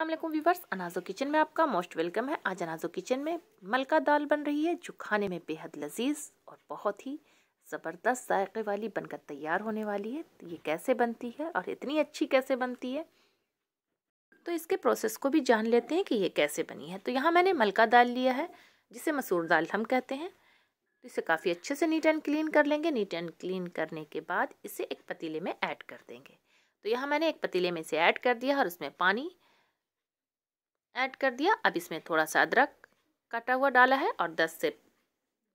अल्लाम वीवर्स अनाजो किचन में आपका मोस्ट वेलकम है आज अनाजो किचन में मलका दाल बन रही है जो खाने में बेहद लजीज और बहुत ही ज़बरदस्त जायके वाली बनकर तैयार होने वाली है तो ये कैसे बनती है और इतनी अच्छी कैसे बनती है तो इसके प्रोसेस को भी जान लेते हैं कि ये कैसे बनी है तो यहाँ मैंने मलका दाल लिया है जिसे मसूर दाल हम कहते हैं तो इसे काफ़ी अच्छे से नीट एंड क्लीन कर लेंगे नीट एंड क्लीन करने के बाद इसे एक पतीले में ऐड कर देंगे तो यहाँ मैंने एक पतीले में इसे ऐड कर दिया और उसमें पानी ऐड कर दिया अब इसमें थोड़ा सा अदरक काटा हुआ डाला है और दस से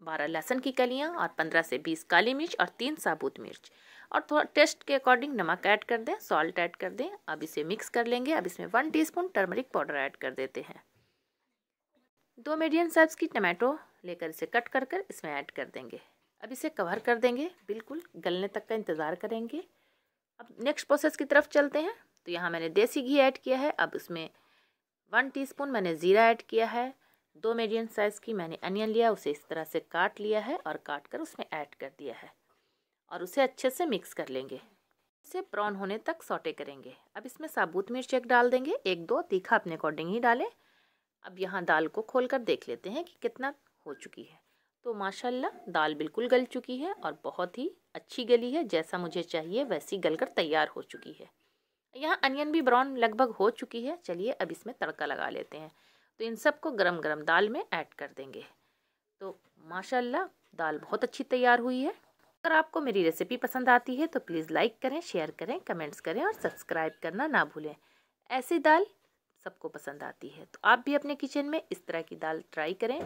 बारह लहसुन की कलियाँ और पंद्रह से बीस काली मिर्च और तीन साबुत मिर्च और थोड़ा टेस्ट के अकॉर्डिंग नमक ऐड कर दें सॉल्ट ऐड कर दें अब इसे मिक्स कर लेंगे अब इसमें one teaspoon turmeric powder add कर देते हैं दो मीडियम साइज की टमाटो लेकर इसे कट कर कर इसमें ऐड कर देंगे अब इसे कवर कर देंगे बिल्कुल गलने तक का इंतज़ार करेंगे अब नेक्स्ट प्रोसेस की तरफ चलते हैं तो यहाँ मैंने देसी घी ऐड किया है अब उसमें वन टीस्पून मैंने ज़ीरा ऐड किया है दो मीडियम साइज़ की मैंने अनियन लिया उसे इस तरह से काट लिया है और काट कर उसमें ऐड कर दिया है और उसे अच्छे से मिक्स कर लेंगे उसे ब्राउन होने तक सौटे करेंगे अब इसमें साबुत मिर्च एक डाल देंगे एक दो तीखा अपने अकॉर्डिंग ही डालें अब यहाँ दाल को खोल कर देख लेते हैं कि कितना हो चुकी है तो माशाल्लाह दाल बिल्कुल गल चुकी है और बहुत ही अच्छी गली है जैसा मुझे चाहिए वैसी कर तैयार हो चुकी है यहाँ अनियन भी ब्राउन लगभग हो चुकी है चलिए अब इसमें तड़का लगा लेते हैं तो इन सबको गरम गरम दाल में ऐड कर देंगे तो माशाल्लाह दाल बहुत अच्छी तैयार हुई है अगर आपको मेरी रेसिपी पसंद आती है तो प्लीज़ लाइक करें शेयर करें कमेंट्स करें और सब्सक्राइब करना ना भूलें ऐसी दाल सबको पसंद आती है तो आप भी अपने किचन में इस तरह की दाल ट्राई करें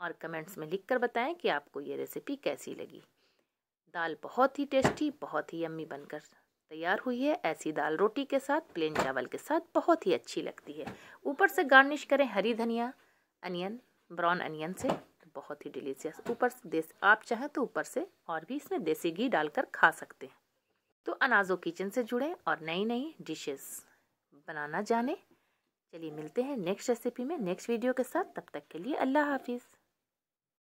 और कमेंट्स में कर बताएं कि आपको ये रेसिपी कैसी लगी दाल बहुत ही टेस्टी बहुत ही अम्मी बनकर तैयार हुई है ऐसी दाल रोटी के साथ प्लेन चावल के साथ बहुत ही अच्छी लगती है ऊपर से गार्निश करें हरी धनिया अनियन ब्राउन अनियन से तो बहुत ही डिलीशियस ऊपर से देश आप चाहें तो ऊपर से और भी इसमें देसी घी डालकर खा सकते हैं तो अनाजो किचन से जुड़ें और नई नई डिशेस बनाना जाने चलिए मिलते हैं नेक्स्ट रेसिपी में नेक्स्ट वीडियो के साथ तब तक के लिए अल्लाह हाफिज़